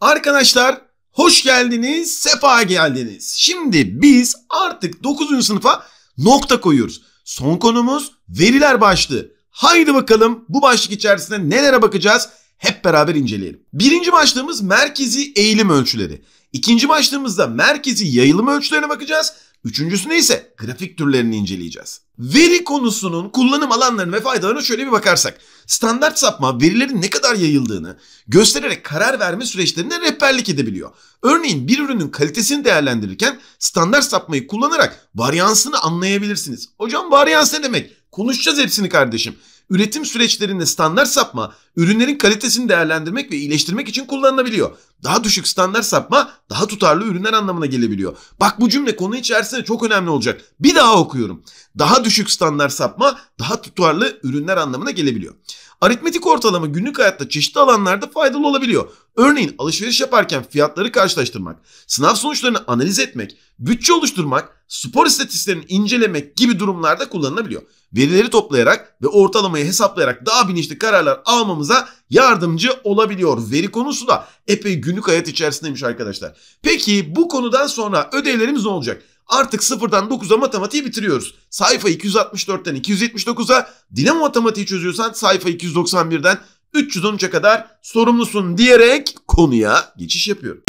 Arkadaşlar hoş geldiniz, sefa geldiniz. Şimdi biz artık 9. sınıfa nokta koyuyoruz. Son konumuz veriler başlığı. Haydi bakalım bu başlık içerisinde nelere bakacağız hep beraber inceleyelim. Birinci başlığımız merkezi eğilim ölçüleri. İkinci başlığımızda merkezi yayılım ölçülerine bakacağız. Üçüncüsünde ise grafik türlerini inceleyeceğiz. Veri konusunun kullanım alanlarını ve faydalarına şöyle bir bakarsak. Standart sapma verilerin ne kadar yayıldığını göstererek karar verme süreçlerine rehberlik edebiliyor. Örneğin bir ürünün kalitesini değerlendirirken standart sapmayı kullanarak varyansını anlayabilirsiniz. Hocam varyans ne demek? Konuşacağız hepsini kardeşim üretim süreçlerinde standart sapma ürünlerin kalitesini değerlendirmek ve iyileştirmek için kullanılabiliyor. Daha düşük standart sapma daha tutarlı ürünler anlamına gelebiliyor. Bak bu cümle konu içerisinde çok önemli olacak. Bir daha okuyorum. Daha düşük standart sapma daha tutarlı ürünler anlamına gelebiliyor. Aritmetik ortalama günlük hayatta çeşitli alanlarda faydalı olabiliyor. Örneğin alışveriş yaparken fiyatları karşılaştırmak, sınav sonuçlarını analiz etmek, bütçe oluşturmak, spor istatistiklerini incelemek gibi durumlarda kullanılabiliyor. Verileri toplayarak ve ortalamayı hesaplayarak daha bilinçli kararlar almamıza yardımcı olabiliyor. Veri konusu da epey günlük hayat içerisindeymiş arkadaşlar. Peki bu konudan sonra ödevlerimiz ne olacak? artık sıfırdan 9'a matematiği bitiriyoruz. Sayfa 264'ten 279'a Dinamo matematiği çözüyorsan sayfa 291'den 313'e kadar sorumlusun diyerek konuya geçiş yapıyorum.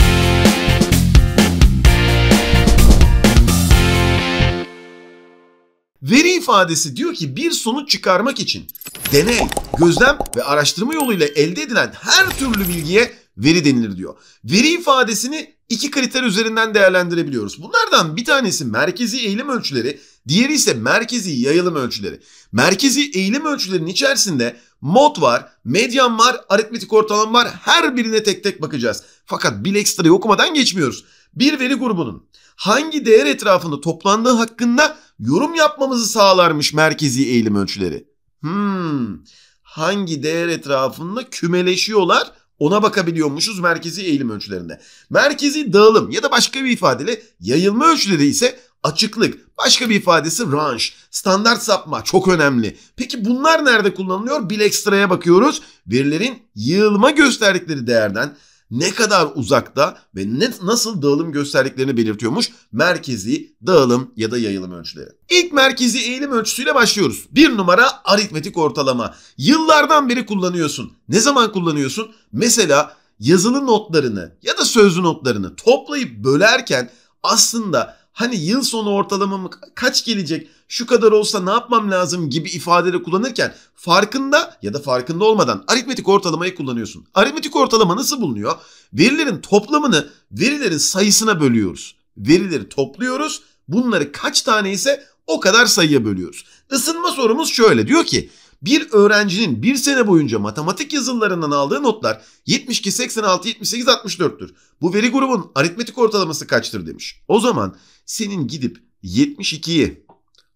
Veri ifadesi diyor ki bir sonuç çıkarmak için deney, gözlem ve araştırma yoluyla elde edilen her türlü bilgiye veri denilir diyor. Veri ifadesini iki kriter üzerinden değerlendirebiliyoruz. Bunlardan bir tanesi merkezi eğilim ölçüleri, diğeri ise merkezi yayılım ölçüleri. Merkezi eğilim ölçülerinin içerisinde mod var, medyan var, aritmetik ortalam var. Her birine tek tek bakacağız. Fakat Bilextra'yı okumadan geçmiyoruz. Bir veri grubunun hangi değer etrafında toplandığı hakkında yorum yapmamızı sağlarmış merkezi eğilim ölçüleri. Hmm. Hangi değer etrafında kümeleşiyorlar? Ona bakabiliyormuşuz merkezi eğilim ölçülerinde. Merkezi dağılım ya da başka bir ifadeyle yayılma ölçüleri ise açıklık. Başka bir ifadesi range. Standart sapma çok önemli. Peki bunlar nerede kullanılıyor? Bilekstra'ya bakıyoruz. Verilerin yığılma gösterdikleri değerden ne kadar uzakta ve ne, nasıl dağılım gösterdiklerini belirtiyormuş merkezi dağılım ya da yayılım ölçüleri. İlk merkezi eğilim ölçüsüyle başlıyoruz. Bir numara aritmetik ortalama. Yıllardan beri kullanıyorsun. Ne zaman kullanıyorsun? Mesela yazılı notlarını ya da sözlü notlarını toplayıp bölerken aslında hani yıl sonu ortalamam kaç gelecek, şu kadar olsa ne yapmam lazım gibi ifadeleri kullanırken farkında ya da farkında olmadan aritmetik ortalamayı kullanıyorsun. Aritmetik ortalama nasıl bulunuyor? Verilerin toplamını verilerin sayısına bölüyoruz. Verileri topluyoruz. Bunları kaç tane ise o kadar sayıya bölüyoruz. Isınma sorumuz şöyle diyor ki bir öğrencinin bir sene boyunca matematik yazılarından aldığı notlar 72, 86, 78, 64'tür. Bu veri grubun aritmetik ortalaması kaçtır demiş. O zaman senin gidip 72'yi,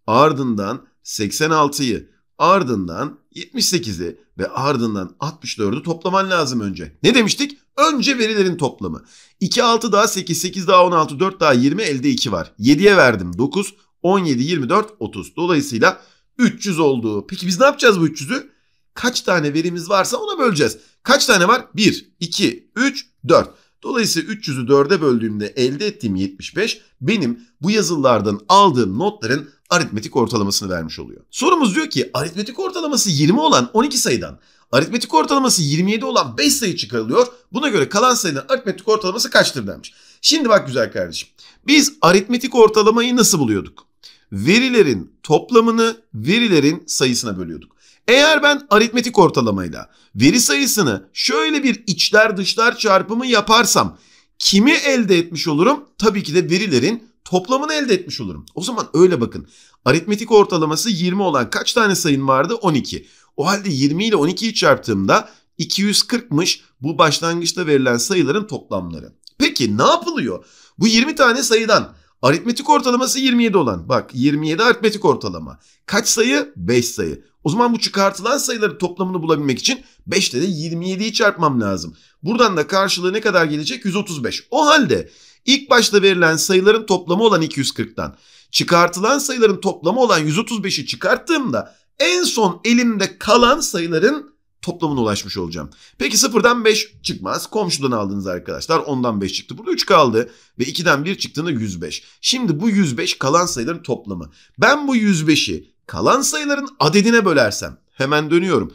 ardından 86'yı, ardından 78'i ve ardından 64'ü toplaman lazım önce. Ne demiştik? Önce verilerin toplamı. 2 6 daha 8, 8 daha 16, 4 daha 20 elde 2 var. 7'ye verdim 9, 17, 24, 30. Dolayısıyla 300 oldu. Peki biz ne yapacağız bu 300'ü? Kaç tane verimiz varsa ona böleceğiz. Kaç tane var? 1, 2, 3, 4. Dolayısıyla 300'ü 4'e böldüğümde elde ettiğim 75 benim bu yazılardan aldığım notların aritmetik ortalamasını vermiş oluyor. Sorumuz diyor ki aritmetik ortalaması 20 olan 12 sayıdan aritmetik ortalaması 27 olan 5 sayı çıkarılıyor. Buna göre kalan sayının aritmetik ortalaması kaçtır demiş. Şimdi bak güzel kardeşim. Biz aritmetik ortalamayı nasıl buluyorduk? Verilerin toplamını verilerin sayısına bölüyorduk. Eğer ben aritmetik ortalamayla veri sayısını şöyle bir içler dışlar çarpımı yaparsam kimi elde etmiş olurum? Tabii ki de verilerin toplamını elde etmiş olurum. O zaman öyle bakın. Aritmetik ortalaması 20 olan kaç tane sayın vardı? 12. O halde 20 ile 12'yi çarptığımda 240'mış bu başlangıçta verilen sayıların toplamları. Peki ne yapılıyor? Bu 20 tane sayıdan aritmetik ortalaması 27 olan. Bak 27 aritmetik ortalama. Kaç sayı? 5 sayı. O zaman bu çıkartılan sayıların toplamını bulabilmek için 5'te de 27'yi çarpmam lazım. Buradan da karşılığı ne kadar gelecek? 135. O halde ilk başta verilen sayıların toplamı olan 240'tan çıkartılan sayıların toplamı olan 135'i çıkarttığımda en son elimde kalan sayıların toplamına ulaşmış olacağım. Peki sıfırdan 5 çıkmaz. Komşudan aldınız arkadaşlar. Ondan 5 çıktı. Burada 3 kaldı. Ve 2'den 1 çıktığında 105. Şimdi bu 105 kalan sayıların toplamı. Ben bu 105'i kalan sayıların adedine bölersem hemen dönüyorum.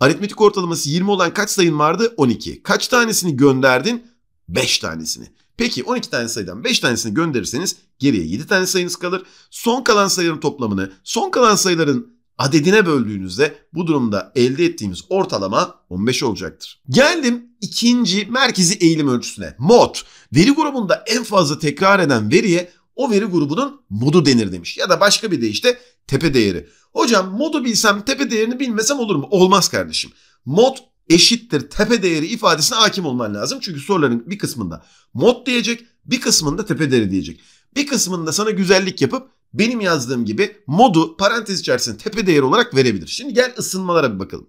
Aritmetik ortalaması 20 olan kaç sayın vardı? 12. Kaç tanesini gönderdin? 5 tanesini. Peki 12 tane sayıdan 5 tanesini gönderirseniz geriye 7 tane sayınız kalır. Son kalan sayıların toplamını son kalan sayıların adedine böldüğünüzde bu durumda elde ettiğimiz ortalama 15 olacaktır. Geldim ikinci merkezi eğilim ölçüsüne. MOD. Veri grubunda en fazla tekrar eden veriye o veri grubunun modu denir demiş. Ya da başka bir deyişle tepe değeri. Hocam modu bilsem tepe değerini bilmesem olur mu? Olmaz kardeşim. Mod eşittir tepe değeri ifadesine hakim olman lazım. Çünkü soruların bir kısmında mod diyecek, bir kısmında tepe değeri diyecek. Bir kısmında sana güzellik yapıp benim yazdığım gibi modu parantez içerisinde tepe değeri olarak verebilir. Şimdi gel ısınmalara bir bakalım.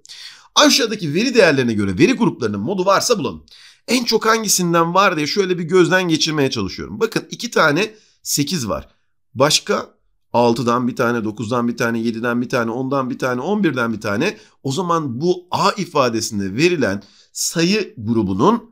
Aşağıdaki veri değerlerine göre veri gruplarının modu varsa bulalım. En çok hangisinden var diye şöyle bir gözden geçirmeye çalışıyorum. Bakın iki tane 8 var. Başka 6'dan bir tane, 9'dan bir tane, 7'den bir tane, 10'dan bir tane, 11'den bir tane. O zaman bu A ifadesinde verilen sayı grubunun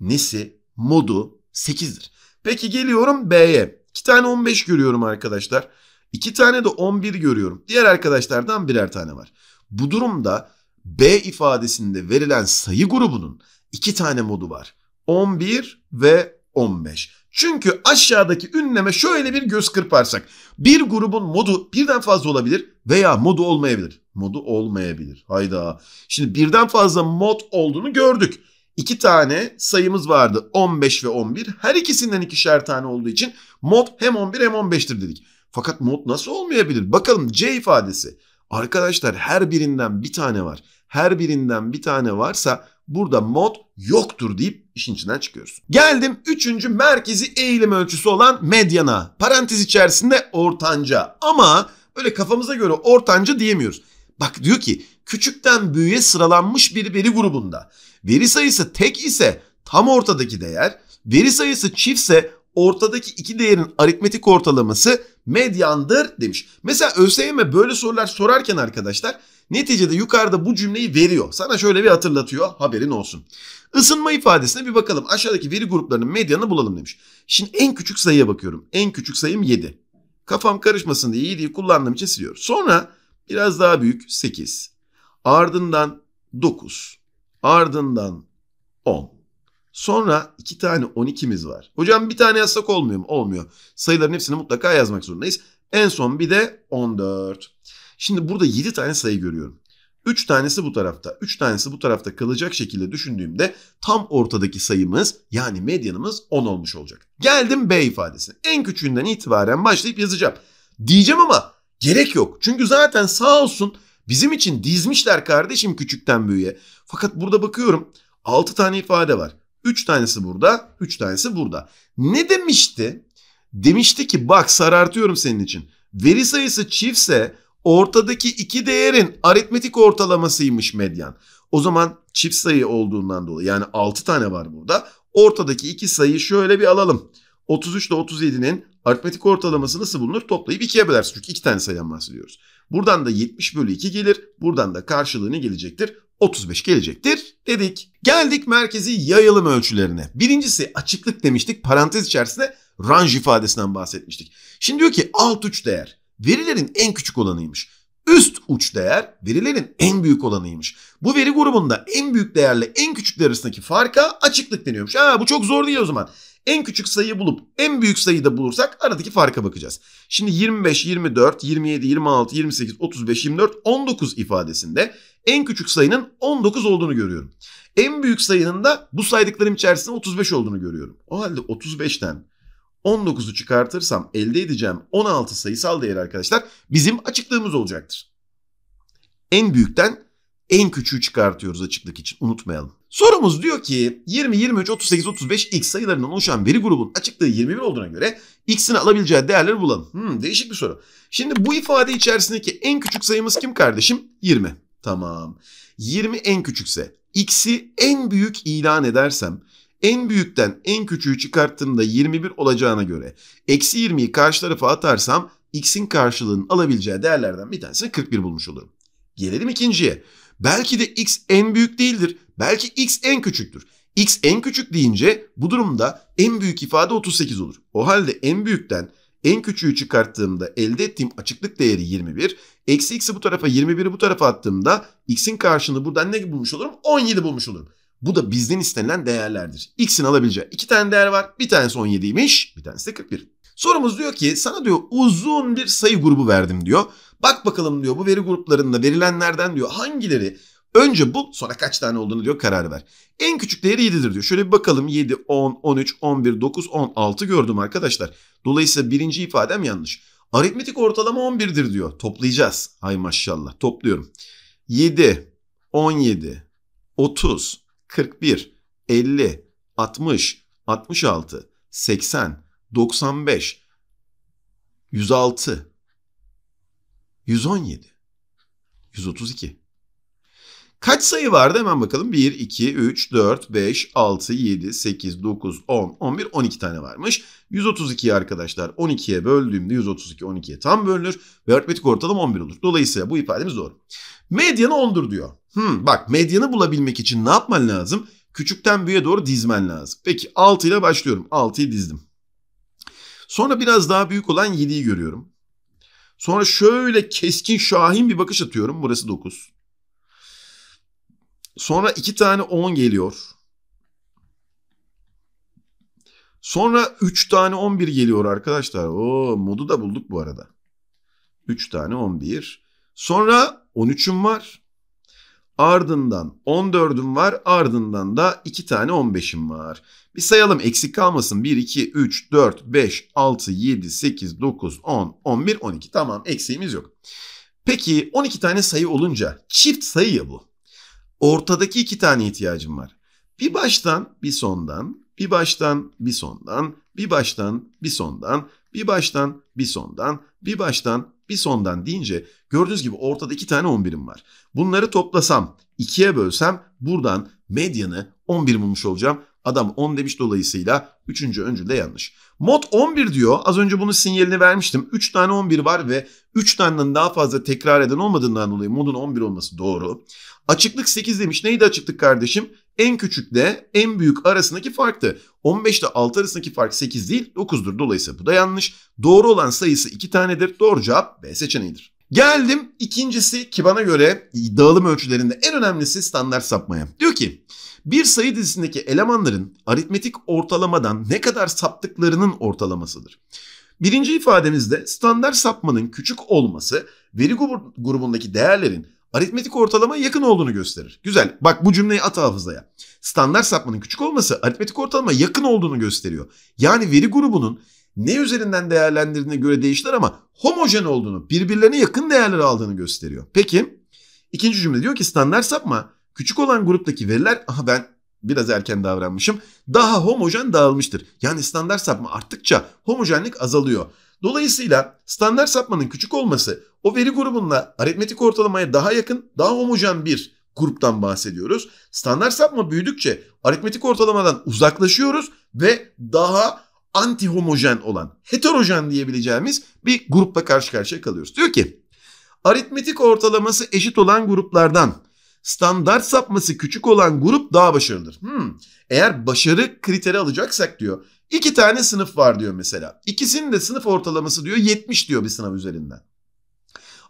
nesi, modu 8'dir. Peki geliyorum B'ye. 2 tane 15 görüyorum arkadaşlar. 2 tane de 11 görüyorum. Diğer arkadaşlardan birer tane var. Bu durumda B ifadesinde verilen sayı grubunun 2 tane modu var. 11 ve 15. Çünkü aşağıdaki ünleme şöyle bir göz kırparsak. Bir grubun modu birden fazla olabilir veya modu olmayabilir. Modu olmayabilir. Hayda. Şimdi birden fazla mod olduğunu gördük. İki tane sayımız vardı 15 ve 11. Her ikisinden ikişer tane olduğu için mod hem 11 hem 15'tir dedik. Fakat mod nasıl olmayabilir? Bakalım C ifadesi. Arkadaşlar her birinden bir tane var. Her birinden bir tane varsa Burada mod yoktur deyip işin içinden çıkıyoruz. Geldim üçüncü merkezi eğilim ölçüsü olan medyana. Parantez içerisinde ortanca ama öyle kafamıza göre ortanca diyemiyoruz. Bak diyor ki küçükten büyüğe sıralanmış bir veri grubunda. Veri sayısı tek ise tam ortadaki değer, veri sayısı çiftse ortadaki iki değerin aritmetik ortalaması medyandır demiş. Mesela ÖSYM böyle sorular sorarken arkadaşlar Neticede yukarıda bu cümleyi veriyor. Sana şöyle bir hatırlatıyor haberin olsun. Isınma ifadesine bir bakalım. Aşağıdaki veri gruplarının medyanını bulalım demiş. Şimdi en küçük sayıya bakıyorum. En küçük sayım 7. Kafam karışmasın diye 7'yi kullandığım için siliyorum. Sonra biraz daha büyük 8. Ardından 9. Ardından 10. Sonra iki tane 12'miz var. Hocam bir tane yazsak olmuyor mu? Olmuyor. Sayıların hepsini mutlaka yazmak zorundayız. En son bir de 14. Şimdi burada 7 tane sayı görüyorum. 3 tanesi bu tarafta, 3 tanesi bu tarafta kalacak şekilde düşündüğümde tam ortadaki sayımız yani medyanımız 10 olmuş olacak. Geldim B ifadesine. En küçüğünden itibaren başlayıp yazacağım. Diyeceğim ama gerek yok. Çünkü zaten sağ olsun bizim için dizmişler kardeşim küçükten büyüğe. Fakat burada bakıyorum 6 tane ifade var. 3 tanesi burada, 3 tanesi burada. Ne demişti? Demişti ki bak sarartıyorum senin için. Veri sayısı çiftse ortadaki iki değerin aritmetik ortalamasıymış medyan. O zaman çift sayı olduğundan dolayı yani 6 tane var burada. Ortadaki iki sayıyı şöyle bir alalım. 33 ile 37'nin aritmetik ortalaması nasıl bulunur? Toplayıp 2'ye bölersin. Çünkü 2 tane sayıdan bahsediyoruz. Buradan da 70 bölü 2 gelir. Buradan da karşılığını gelecektir. 35 gelecektir dedik. Geldik merkezi yayılım ölçülerine. Birincisi açıklık demiştik. Parantez içerisinde range ifadesinden bahsetmiştik. Şimdi diyor ki alt üç değer verilerin en küçük olanıymış. Üst uç değer verilerin en büyük olanıymış. Bu veri grubunda en büyük değerle en küçük değer arasındaki farka açıklık deniyormuş. Ha bu çok zor değil o zaman. En küçük sayıyı bulup en büyük sayıyı da bulursak aradaki farka bakacağız. Şimdi 25, 24, 27, 26, 28, 35, 24, 19 ifadesinde en küçük sayının 19 olduğunu görüyorum. En büyük sayının da bu saydıklarım içerisinde 35 olduğunu görüyorum. O halde 35'ten 19'u çıkartırsam elde edeceğim 16 sayısal değer arkadaşlar bizim açıklığımız olacaktır. En büyükten en küçüğü çıkartıyoruz açıklık için unutmayalım. Sorumuz diyor ki 20, 23, 38, 35 x sayılarından oluşan veri grubun açıklığı 21 olduğuna göre x'in alabileceği değerleri bulalım. Hmm, değişik bir soru. Şimdi bu ifade içerisindeki en küçük sayımız kim kardeşim? 20. Tamam. 20 en küçükse x'i en büyük ilan edersem en büyükten en küçüğü çıkarttığımda 21 olacağına göre eksi 20'yi karşı tarafa atarsam x'in karşılığının alabileceği değerlerden bir tanesini 41 bulmuş olurum. Gelelim ikinciye. Belki de x en büyük değildir. Belki x en küçüktür. x en küçük deyince bu durumda en büyük ifade 38 olur. O halde en büyükten en küçüğü çıkarttığımda elde ettiğim açıklık değeri 21. Eksi x'i bu tarafa 21'i bu tarafa attığımda x'in karşılığını buradan ne bulmuş olurum? 17 bulmuş olurum. Bu da bizden istenilen değerlerdir. X'in alabileceği iki tane değer var. Bir tanesi 17'ymiş, bir tanesi de 41. Sorumuz diyor ki sana diyor uzun bir sayı grubu verdim diyor. Bak bakalım diyor bu veri gruplarında verilenlerden diyor hangileri önce bul sonra kaç tane olduğunu diyor karar ver. En küçük değeri 7'dir diyor. Şöyle bir bakalım 7, 10, 13, 11, 9, 16 gördüm arkadaşlar. Dolayısıyla birinci ifadem yanlış. Aritmetik ortalama 11'dir diyor. Toplayacağız. Ay maşallah topluyorum. 7, 17, 30, 41, 50, 60, 66, 80, 95, 106, 117, 132. Kaç sayı vardı hemen bakalım. 1, 2, 3, 4, 5, 6, 7, 8, 9, 10, 11, 12 tane varmış. 132 arkadaşlar 12'ye böldüğümde 132 12'ye tam bölünür ve aritmetik ortalama 11 olur. Dolayısıyla bu ifademiz doğru. Medyanı 10'dur diyor. Hmm, bak medyanı bulabilmek için ne yapman lazım? Küçükten büyüğe doğru dizmen lazım. Peki 6 ile başlıyorum. 6'yı dizdim. Sonra biraz daha büyük olan 7'yi görüyorum. Sonra şöyle keskin şahin bir bakış atıyorum. Burası 9. Sonra iki tane 10 geliyor. Sonra 3 tane 11 geliyor arkadaşlar. O modu da bulduk bu arada. 3 tane 11. Sonra 13'üm var. Ardından 14'üm var. Ardından da 2 tane 15'im var. Bir sayalım eksik kalmasın. 1, 2, 3, 4, 5, 6, 7, 8, 9, 10, 11, 12. Tamam eksiğimiz yok. Peki 12 tane sayı olunca çift sayı ya bu ortadaki iki tane ihtiyacım var. Bir baştan bir sondan, bir baştan bir sondan, bir baştan bir sondan, bir baştan bir sondan, bir baştan bir sondan deyince gördüğünüz gibi ortada iki tane 11'im var. Bunları toplasam, ikiye bölsem buradan medyanı 11 bulmuş olacağım. Adam 10 demiş dolayısıyla 3. öncül de yanlış. Mod 11 diyor. Az önce bunun sinyalini vermiştim. 3 tane 11 var ve 3 taneden daha fazla tekrar eden olmadığından dolayı modun 11 olması doğru. Açıklık 8 demiş. Neydi açıklık kardeşim? En küçükle en büyük arasındaki farktı. 15 ile 6 arasındaki fark 8 değil 9'dur. Dolayısıyla bu da yanlış. Doğru olan sayısı 2 tanedir. Doğru cevap B seçeneğidir. Geldim ikincisi ki bana göre dağılım ölçülerinde en önemlisi standart sapmaya. Diyor ki bir sayı dizisindeki elemanların aritmetik ortalamadan ne kadar saptıklarının ortalamasıdır. Birinci ifademizde standart sapmanın küçük olması veri grubundaki değerlerin aritmetik ortalamaya yakın olduğunu gösterir. Güzel. Bak bu cümleyi at hafızaya. Standart sapmanın küçük olması aritmetik ortalamaya yakın olduğunu gösteriyor. Yani veri grubunun ne üzerinden değerlendirdiğine göre değişir ama homojen olduğunu, birbirlerine yakın değerler aldığını gösteriyor. Peki ikinci cümle diyor ki standart sapma küçük olan gruptaki veriler aha ben biraz erken davranmışım. Daha homojen dağılmıştır. Yani standart sapma arttıkça homojenlik azalıyor. Dolayısıyla standart sapmanın küçük olması o veri grubunla aritmetik ortalamaya daha yakın, daha homojen bir gruptan bahsediyoruz. Standart sapma büyüdükçe aritmetik ortalamadan uzaklaşıyoruz ve daha anti homojen olan, heterojen diyebileceğimiz bir grupla karşı karşıya kalıyoruz. Diyor ki, aritmetik ortalaması eşit olan gruplardan standart sapması küçük olan grup daha başarılıdır. Hmm, eğer başarı kriteri alacaksak diyor, İki tane sınıf var diyor mesela. İkisinin de sınıf ortalaması diyor 70 diyor bir sınav üzerinden.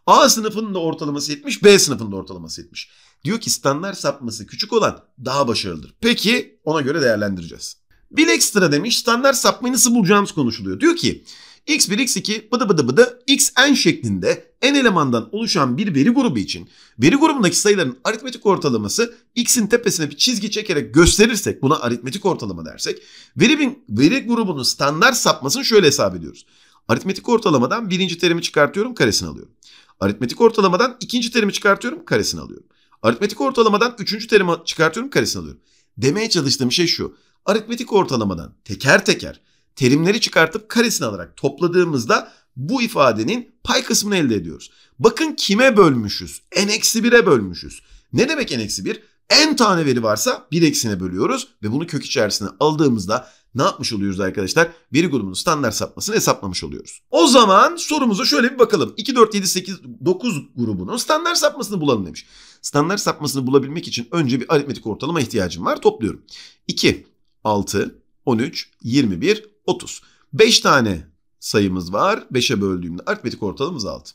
A sınıfının da ortalaması 70, B sınıfının da ortalaması 70. Diyor ki standart sapması küçük olan daha başarılıdır. Peki ona göre değerlendireceğiz. Bir ekstra demiş standart sapmayı nasıl bulacağımız konuşuluyor. Diyor ki x1, x2, bıdı bıdı bıdı, xn şeklinde n elemandan oluşan bir veri grubu için veri grubundaki sayıların aritmetik ortalaması x'in tepesine bir çizgi çekerek gösterirsek buna aritmetik ortalama dersek veri, veri grubunun standart sapmasını şöyle hesap ediyoruz. Aritmetik ortalamadan birinci terimi çıkartıyorum karesini alıyorum. Aritmetik ortalamadan ikinci terimi çıkartıyorum karesini alıyorum. Aritmetik ortalamadan üçüncü terimi çıkartıyorum karesini alıyorum. Demeye çalıştığım şey şu. Aritmetik ortalamadan teker teker terimleri çıkartıp karesini alarak topladığımızda bu ifadenin pay kısmını elde ediyoruz. Bakın kime bölmüşüz? n-1'e bölmüşüz. Ne demek n-1? n tane veri varsa 1 eksine bölüyoruz ve bunu kök içerisine aldığımızda ne yapmış oluyoruz arkadaşlar? Veri grubunun standart sapmasını hesaplamış oluyoruz. O zaman sorumuza şöyle bir bakalım. 2, 4, 7, 8, 9 grubunun standart sapmasını bulalım demiş. Standart sapmasını bulabilmek için önce bir aritmetik ortalama ihtiyacım var. Topluyorum. 2, 6, 13, 21, 30. 5 tane sayımız var. 5'e böldüğümde aritmetik ortalamamız 6.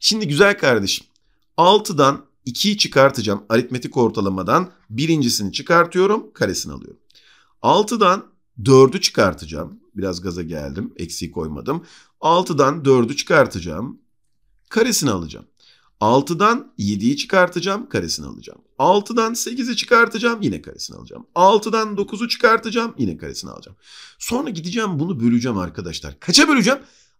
Şimdi güzel kardeşim 6'dan 2'yi çıkartacağım aritmetik ortalamadan birincisini çıkartıyorum karesini alıyorum. 6'dan 4'ü çıkartacağım. Biraz gaza geldim eksiği koymadım. 6'dan 4'ü çıkartacağım karesini alacağım. 6'dan 7'yi çıkartacağım karesini alacağım. 6'dan 8'i çıkartacağım yine karesini alacağım. 6'dan 9'u çıkartacağım yine karesini alacağım. Sonra gideceğim bunu böleceğim arkadaşlar. Kaça böleceğim?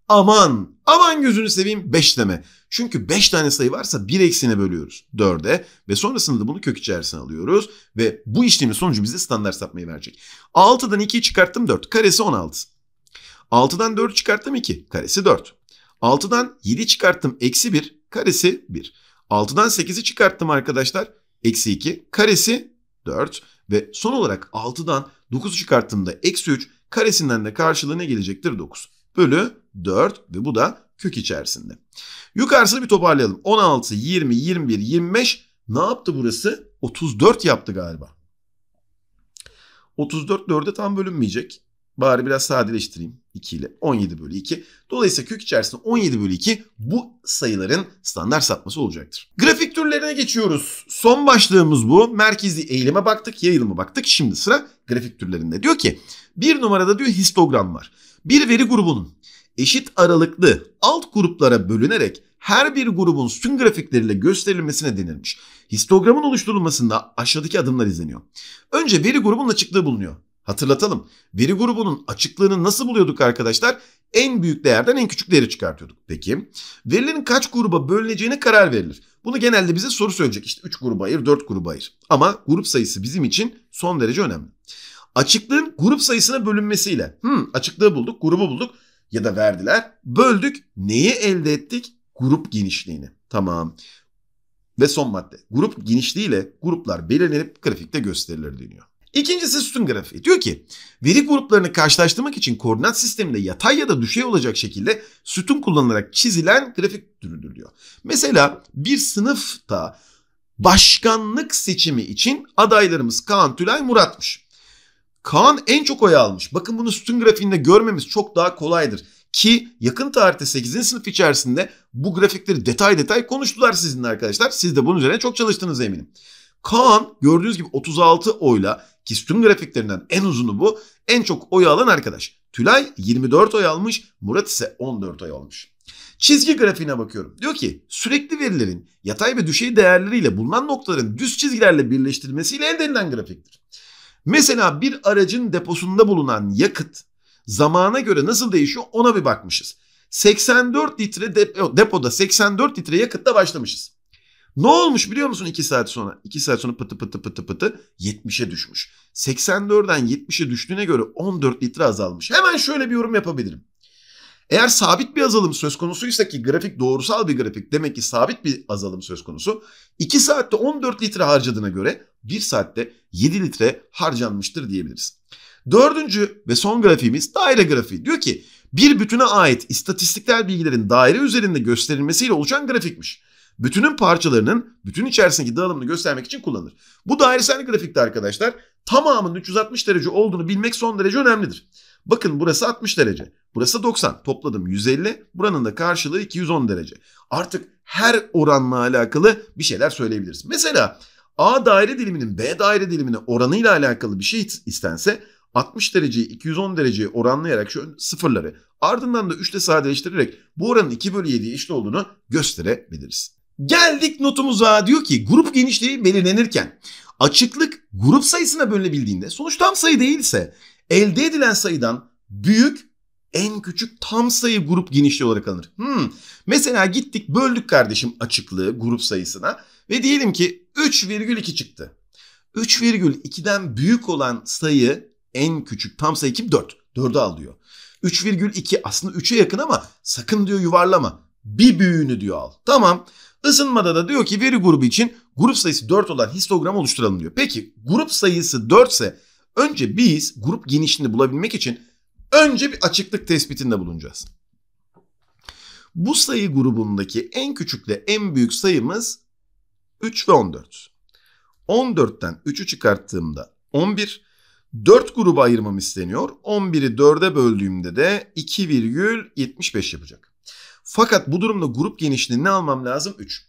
Aman aman gözünü seveyim 5 deme. Çünkü 5 tane sayı varsa 1 eksine bölüyoruz 4'e ve sonrasında da bunu kök içerisine alıyoruz. Ve bu işlemin sonucu bize standart sapmayı verecek. 6'dan 2'yi çıkarttım 4 karesi 16. 6'dan 4 çıkarttım 2 karesi 4. 6'dan 7 çıkarttım eksi 1 karesi 1. 6'dan 8'i çıkarttım arkadaşlar eksi 2 karesi 4 ve son olarak 6'dan 9'u çıkarttığımda eksi 3 karesinden de karşılığı ne gelecektir 9 bölü 4 ve bu da kök içerisinde. Yukarısını bir toparlayalım. 16, 20, 21, 25 ne yaptı burası? 34 yaptı galiba. 34 4'e tam bölünmeyecek. Bari biraz sadeleştireyim 2 ile 17 bölü 2. Dolayısıyla kök içerisinde 17 bölü 2 bu sayıların standart sapması olacaktır. Grafik türlerine geçiyoruz. Son başlığımız bu. Merkezi eğilime baktık, yayılıma baktık. Şimdi sıra grafik türlerinde. Diyor ki bir numarada diyor histogram var. Bir veri grubunun eşit aralıklı alt gruplara bölünerek her bir grubun sütun grafikleriyle gösterilmesine denilmiş. Histogramın oluşturulmasında aşağıdaki adımlar izleniyor. Önce veri grubunun açıklığı bulunuyor. Hatırlatalım. Veri grubunun açıklığını nasıl buluyorduk arkadaşlar? En büyük değerden en küçük değeri çıkartıyorduk. Peki verilerin kaç gruba bölüneceğine karar verilir. Bunu genelde bize soru söyleyecek. İşte 3 gruba ayır, 4 gruba ayır. Ama grup sayısı bizim için son derece önemli. Açıklığın grup sayısına bölünmesiyle. Hmm, açıklığı bulduk, grubu bulduk ya da verdiler. Böldük. Neyi elde ettik? Grup genişliğini. Tamam. Ve son madde. Grup genişliğiyle gruplar belirlenip grafikte gösterilir deniyor. İkincisi sütun grafiği. Diyor ki veri gruplarını karşılaştırmak için koordinat sisteminde yatay ya da düşey olacak şekilde sütun kullanılarak çizilen grafik türüdür diyor. Mesela bir sınıfta başkanlık seçimi için adaylarımız Kaan Tülay Murat'mış. Kaan en çok oy almış. Bakın bunu sütun grafiğinde görmemiz çok daha kolaydır. Ki yakın tarihte 8. sınıf içerisinde bu grafikleri detay detay konuştular sizinle arkadaşlar. Siz de bunun üzerine çok çalıştınız eminim. Kaan gördüğünüz gibi 36 oyla ki sütun grafiklerinden en uzunu bu. En çok oy alan arkadaş. Tülay 24 oy almış, Murat ise 14 oy almış. Çizgi grafiğine bakıyorum. Diyor ki sürekli verilerin yatay ve düşey değerleriyle bulunan noktaların düz çizgilerle birleştirilmesiyle elde edilen grafiktir. Mesela bir aracın deposunda bulunan yakıt zamana göre nasıl değişiyor ona bir bakmışız. 84 litre dep depoda 84 litre yakıtla başlamışız. Ne olmuş biliyor musun 2 saat sonra? 2 saat sonra pıtı pıtı pıtı pıtı 70'e düşmüş. 84'den 70'e düştüğüne göre 14 litre azalmış. Hemen şöyle bir yorum yapabilirim. Eğer sabit bir azalım söz konusuysa ki grafik doğrusal bir grafik demek ki sabit bir azalım söz konusu. 2 saatte 14 litre harcadığına göre 1 saatte 7 litre harcanmıştır diyebiliriz. Dördüncü ve son grafiğimiz daire grafiği. Diyor ki bir bütüne ait istatistiksel bilgilerin daire üzerinde gösterilmesiyle oluşan grafikmiş bütünün parçalarının bütün içerisindeki dağılımını göstermek için kullanılır. Bu dairesel grafikte arkadaşlar tamamının 360 derece olduğunu bilmek son derece önemlidir. Bakın burası 60 derece. Burası 90. Topladım 150. Buranın da karşılığı 210 derece. Artık her oranla alakalı bir şeyler söyleyebiliriz. Mesela A daire diliminin B daire dilimine oranıyla alakalı bir şey istense 60 dereceyi 210 dereceye oranlayarak şu sıfırları ardından da 3 ile sadeleştirerek bu oranın 2 bölü 7'ye eşit olduğunu gösterebiliriz. Geldik notumuza diyor ki grup genişliği belirlenirken açıklık grup sayısına bölünebildiğinde sonuç tam sayı değilse elde edilen sayıdan büyük en küçük tam sayı grup genişliği olarak alınır. Hmm. Mesela gittik böldük kardeşim açıklığı grup sayısına ve diyelim ki 3,2 çıktı. 3,2'den büyük olan sayı en küçük tam sayı kim? 4. 4'ü al diyor. 3,2 aslında 3'e yakın ama sakın diyor yuvarlama. Bir büyüğünü diyor al. Tamam. Isınmada da diyor ki veri grubu için grup sayısı 4 olan histogram oluşturalım diyor. Peki grup sayısı 4 ise önce biz grup genişliğini bulabilmek için önce bir açıklık tespitinde bulunacağız. Bu sayı grubundaki en küçükle en büyük sayımız 3 ve 14. 14'ten 3'ü çıkarttığımda 11, 4 gruba ayırmam isteniyor. 11'i 4'e böldüğümde de 2,75 yapacak. Fakat bu durumda grup genişliğini ne almam lazım? 3.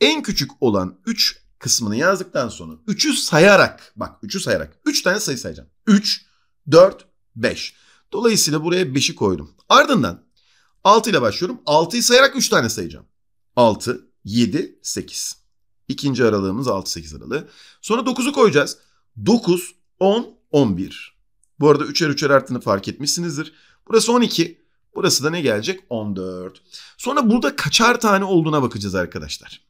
En küçük olan 3 kısmını yazdıktan sonra 3'ü sayarak bak 3'ü sayarak 3 tane sayı sayacağım. 3, 4, 5. Dolayısıyla buraya 5'i koydum. Ardından 6 ile başlıyorum. 6'yı sayarak 3 tane sayacağım. 6, 7, 8. İkinci aralığımız 6-8 aralığı. Sonra 9'u koyacağız. 9, 10, 11. Bu arada 3'er 3'er arttığını fark etmişsinizdir. Burası 12. Burası da ne gelecek? 14. Sonra burada kaçar tane olduğuna bakacağız arkadaşlar.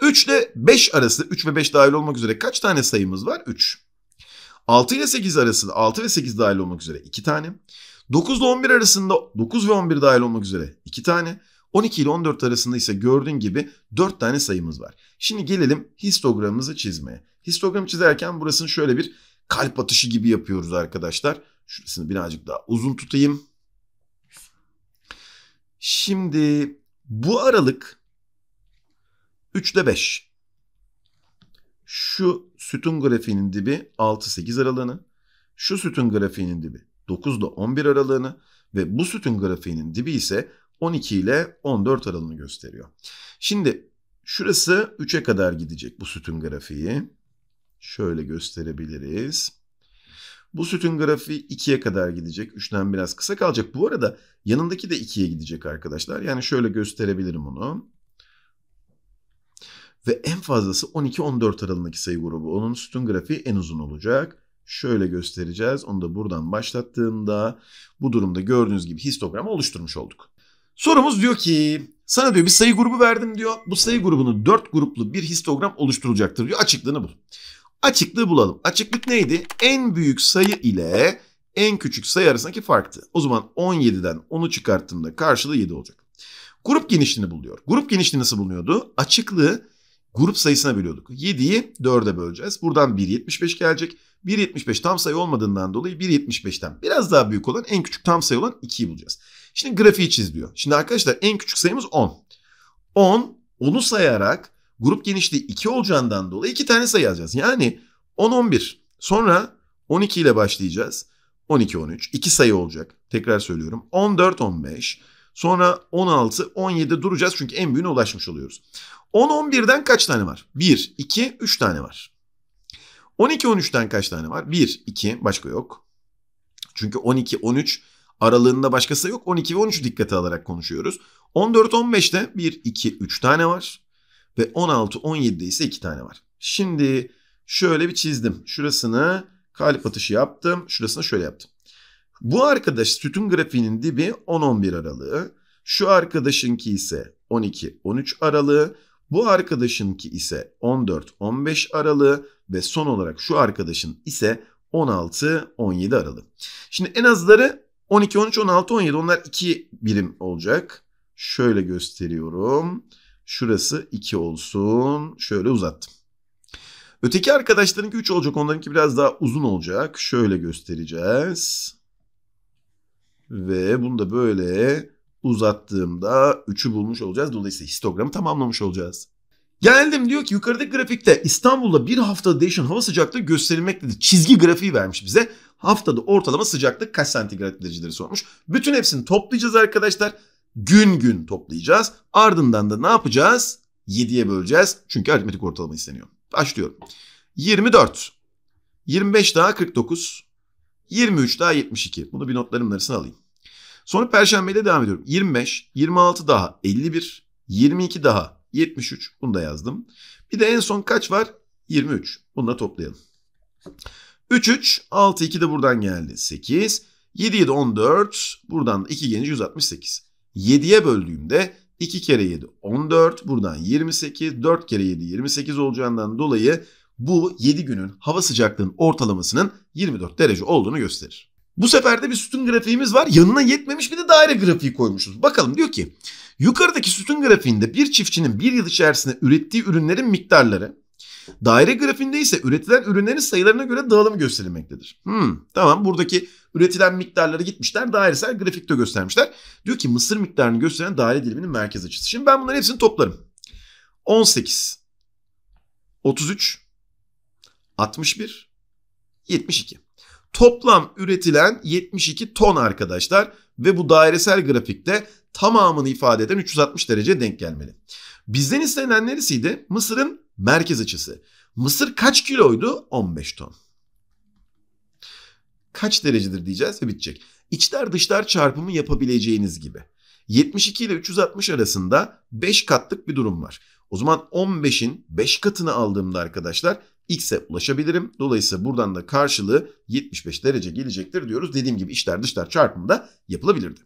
3 ile 5 arası 3 ve 5 dahil olmak üzere kaç tane sayımız var? 3. 6 ile 8 arasında 6 ve 8 dahil olmak üzere 2 tane. 9 ile 11 arasında 9 ve 11 dahil olmak üzere 2 tane. 12 ile 14 arasında ise gördüğün gibi 4 tane sayımız var. Şimdi gelelim histogramımızı çizmeye. Histogram çizerken burasını şöyle bir kalp atışı gibi yapıyoruz arkadaşlar. Şurasını birazcık daha uzun tutayım. Şimdi bu aralık 3 5. Şu sütun grafiğinin dibi 6-8 aralığını, şu sütun grafiğinin dibi 9 ile 11 aralığını ve bu sütun grafiğinin dibi ise 12 ile 14 aralığını gösteriyor. Şimdi şurası 3'e kadar gidecek bu sütun grafiği. Şöyle gösterebiliriz. Bu sütun grafiği 2'ye kadar gidecek. 3'ten biraz kısa kalacak. Bu arada yanındaki de 2'ye gidecek arkadaşlar. Yani şöyle gösterebilirim onu. Ve en fazlası 12-14 aralığındaki sayı grubu. Onun sütun grafiği en uzun olacak. Şöyle göstereceğiz. Onu da buradan başlattığımda bu durumda gördüğünüz gibi histogramı oluşturmuş olduk. Sorumuz diyor ki sana diyor bir sayı grubu verdim diyor. Bu sayı grubunu 4 gruplu bir histogram oluşturacaktır diyor. Açıklığını bul açıklığı bulalım. Açıklık neydi? En büyük sayı ile en küçük sayı arasındaki farktı. O zaman 17'den 10'u çıkarttığımda karşılığı 7 olacak. Grup genişliğini buluyor. Grup genişliği nasıl bulunuyordu? Açıklığı grup sayısına bölüyorduk. 7'yi 4'e böleceğiz. Buradan 1.75 gelecek. 1.75 tam sayı olmadığından dolayı 1.75'ten biraz daha büyük olan en küçük tam sayı olan 2'yi bulacağız. Şimdi grafiği çiz diyor. Şimdi arkadaşlar en küçük sayımız 10. 10, onu sayarak grup genişliği 2 olacağından dolayı 2 tane sayı alacağız. Yani 10-11 sonra 12 ile başlayacağız. 12-13 2 sayı olacak. Tekrar söylüyorum 14-15 sonra 16-17 duracağız çünkü en büyüğüne ulaşmış oluyoruz. 10-11'den kaç tane var? 1, 2, 3 tane var. 12-13'ten kaç tane var? 1, 2 başka yok. Çünkü 12-13 aralığında başkası yok. 12 ve 13'ü dikkate alarak konuşuyoruz. 14-15'te 1, 2, 3 tane var. Ve 16, 17'de ise 2 tane var. Şimdi şöyle bir çizdim. Şurasını kalp atışı yaptım. Şurasını şöyle yaptım. Bu arkadaş sütun grafiğinin dibi 10-11 aralığı. Şu arkadaşınki ise 12-13 aralığı. Bu arkadaşınki ise 14-15 aralığı ve son olarak şu arkadaşın ise 16-17 aralığı. Şimdi en azları 12, 13, 16, 17 onlar 2 birim olacak. Şöyle gösteriyorum. Şurası 2 olsun. Şöyle uzattım. Öteki arkadaşlarınki 3 olacak. Onlarınki biraz daha uzun olacak. Şöyle göstereceğiz. Ve bunu da böyle uzattığımda 3'ü bulmuş olacağız. Dolayısıyla histogramı tamamlamış olacağız. Geldim diyor ki yukarıdaki grafikte İstanbul'da bir haftada değişen hava sıcaklığı gösterilmektedir. Çizgi grafiği vermiş bize. Haftada ortalama sıcaklık kaç santigrat dereceleri sormuş. Bütün hepsini toplayacağız arkadaşlar gün gün toplayacağız. Ardından da ne yapacağız? 7'ye böleceğiz. Çünkü aritmetik ortalama isteniyor. Başlıyorum. 24. 25 daha 49. 23 daha 72. Bunu bir notlarımın arasına alayım. Sonra perşembeyle devam ediyorum. 25, 26 daha 51, 22 daha 73. Bunu da yazdım. Bir de en son kaç var? 23. Bunu da toplayalım. 3 3 6 2 de buradan geldi. 8 7 7 14 buradan da 2 gelince 168. 7'ye böldüğümde 2 kere 7 14 buradan 28 4 kere 7 28 olacağından dolayı bu 7 günün hava sıcaklığının ortalamasının 24 derece olduğunu gösterir. Bu sefer de bir sütun grafiğimiz var. Yanına yetmemiş bir de daire grafiği koymuşuz. Bakalım diyor ki yukarıdaki sütun grafiğinde bir çiftçinin bir yıl içerisinde ürettiği ürünlerin miktarları Daire grafiğinde ise üretilen ürünlerin sayılarına göre dağılımı gösterilmektedir. Hmm, tamam buradaki üretilen miktarları gitmişler dairesel grafikte göstermişler. Diyor ki mısır miktarını gösteren daire diliminin merkez açısı. Şimdi ben bunların hepsini toplarım. 18, 33, 61, 72. Toplam üretilen 72 ton arkadaşlar ve bu dairesel grafikte tamamını ifade eden 360 derece denk gelmeli. Bizden istenilen neresiydi? Mısır'ın merkez açısı. Mısır kaç kiloydu? 15 ton. Kaç derecedir diyeceğiz ve bitecek. İçler dışlar çarpımı yapabileceğiniz gibi. 72 ile 360 arasında 5 katlık bir durum var. O zaman 15'in 5 katını aldığımda arkadaşlar x'e ulaşabilirim. Dolayısıyla buradan da karşılığı 75 derece gelecektir diyoruz. Dediğim gibi içler dışlar çarpımı da yapılabilirdi.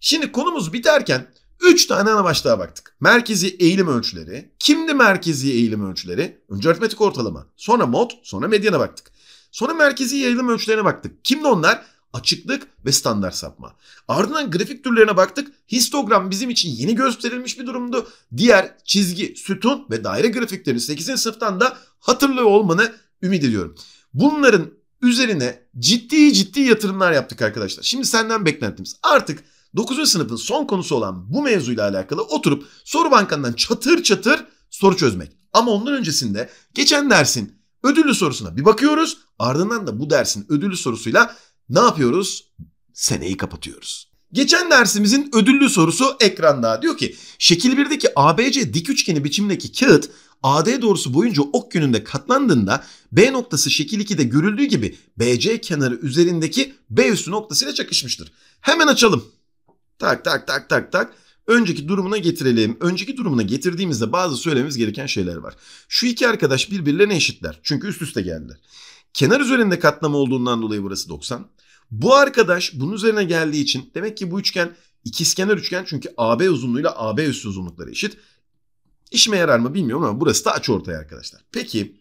Şimdi konumuz biterken 3 tane ana başlığa baktık. Merkezi eğilim ölçüleri. Kimdi merkezi eğilim ölçüleri? Önce aritmetik ortalama. Sonra mod, sonra medyana baktık. Sonra merkezi eğilim ölçülerine baktık. Kimdi onlar? Açıklık ve standart sapma. Ardından grafik türlerine baktık. Histogram bizim için yeni gösterilmiş bir durumdu. Diğer çizgi, sütun ve daire grafiklerini 8. sınıftan da hatırlıyor olmanı ümit ediyorum. Bunların üzerine ciddi ciddi yatırımlar yaptık arkadaşlar. Şimdi senden beklentimiz artık 9. sınıfın son konusu olan bu mevzuyla alakalı oturup soru bankandan çatır çatır soru çözmek. Ama ondan öncesinde geçen dersin ödüllü sorusuna bir bakıyoruz. Ardından da bu dersin ödüllü sorusuyla ne yapıyoruz? Seneyi kapatıyoruz. Geçen dersimizin ödüllü sorusu ekranda. Diyor ki şekil 1'deki ABC dik üçgeni biçimindeki kağıt AD doğrusu boyunca ok yönünde katlandığında B noktası şekil 2'de görüldüğü gibi BC kenarı üzerindeki B üstü noktasıyla çakışmıştır. Hemen açalım. Tak tak tak tak tak. Önceki durumuna getirelim. Önceki durumuna getirdiğimizde bazı söylememiz gereken şeyler var. Şu iki arkadaş birbirlerine eşitler. Çünkü üst üste geldiler. Kenar üzerinde katlama olduğundan dolayı burası 90. Bu arkadaş bunun üzerine geldiği için demek ki bu üçgen ikizkenar üçgen çünkü AB uzunluğuyla AB üstü uzunlukları eşit. İşime yarar mı bilmiyorum ama burası da açıortay arkadaşlar. Peki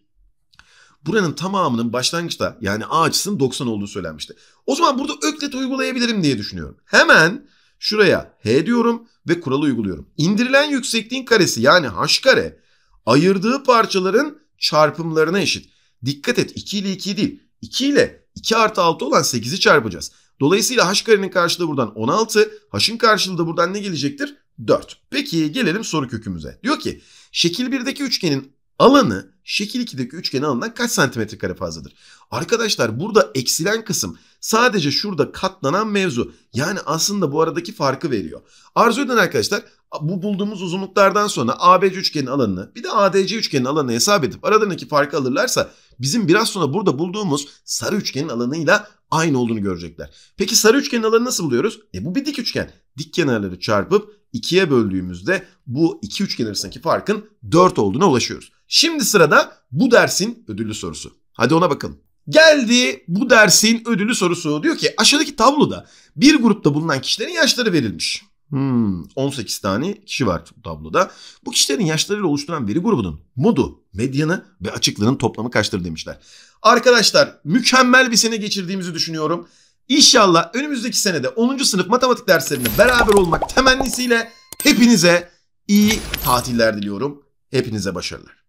buranın tamamının başlangıçta yani A açısının 90 olduğu söylenmişti. O zaman burada öklet uygulayabilirim diye düşünüyorum. Hemen Şuraya h diyorum ve kuralı uyguluyorum. İndirilen yüksekliğin karesi yani h kare ayırdığı parçaların çarpımlarına eşit. Dikkat et 2 ile 2 değil. 2 ile 2 artı 6 olan 8'i çarpacağız. Dolayısıyla h karenin karşılığı buradan 16. H'ın karşılığı da buradan ne gelecektir? 4. Peki gelelim soru kökümüze. Diyor ki şekil 1'deki üçgenin alanı şekil 2'deki üçgenin alanından kaç santimetre kare fazladır? Arkadaşlar burada eksilen kısım Sadece şurada katlanan mevzu. Yani aslında bu aradaki farkı veriyor. Arzu eden arkadaşlar bu bulduğumuz uzunluklardan sonra ABC üçgenin alanını bir de ADC üçgenin alanını hesap edip aralarındaki farkı alırlarsa bizim biraz sonra burada bulduğumuz sarı üçgenin alanıyla aynı olduğunu görecekler. Peki sarı üçgenin alanı nasıl buluyoruz? E bu bir dik üçgen. Dik kenarları çarpıp ikiye böldüğümüzde bu iki üçgen arasındaki farkın 4 olduğuna ulaşıyoruz. Şimdi sırada bu dersin ödüllü sorusu. Hadi ona bakalım. Geldi bu dersin ödülü sorusu. Diyor ki aşağıdaki tabloda bir grupta bulunan kişilerin yaşları verilmiş. Hmm, 18 tane kişi var tabloda. Bu kişilerin yaşlarıyla oluşturan veri grubunun modu, medyanı ve açıklığının toplamı kaçtır demişler. Arkadaşlar mükemmel bir sene geçirdiğimizi düşünüyorum. İnşallah önümüzdeki senede 10. sınıf matematik derslerinde beraber olmak temennisiyle hepinize iyi tatiller diliyorum. Hepinize başarılar.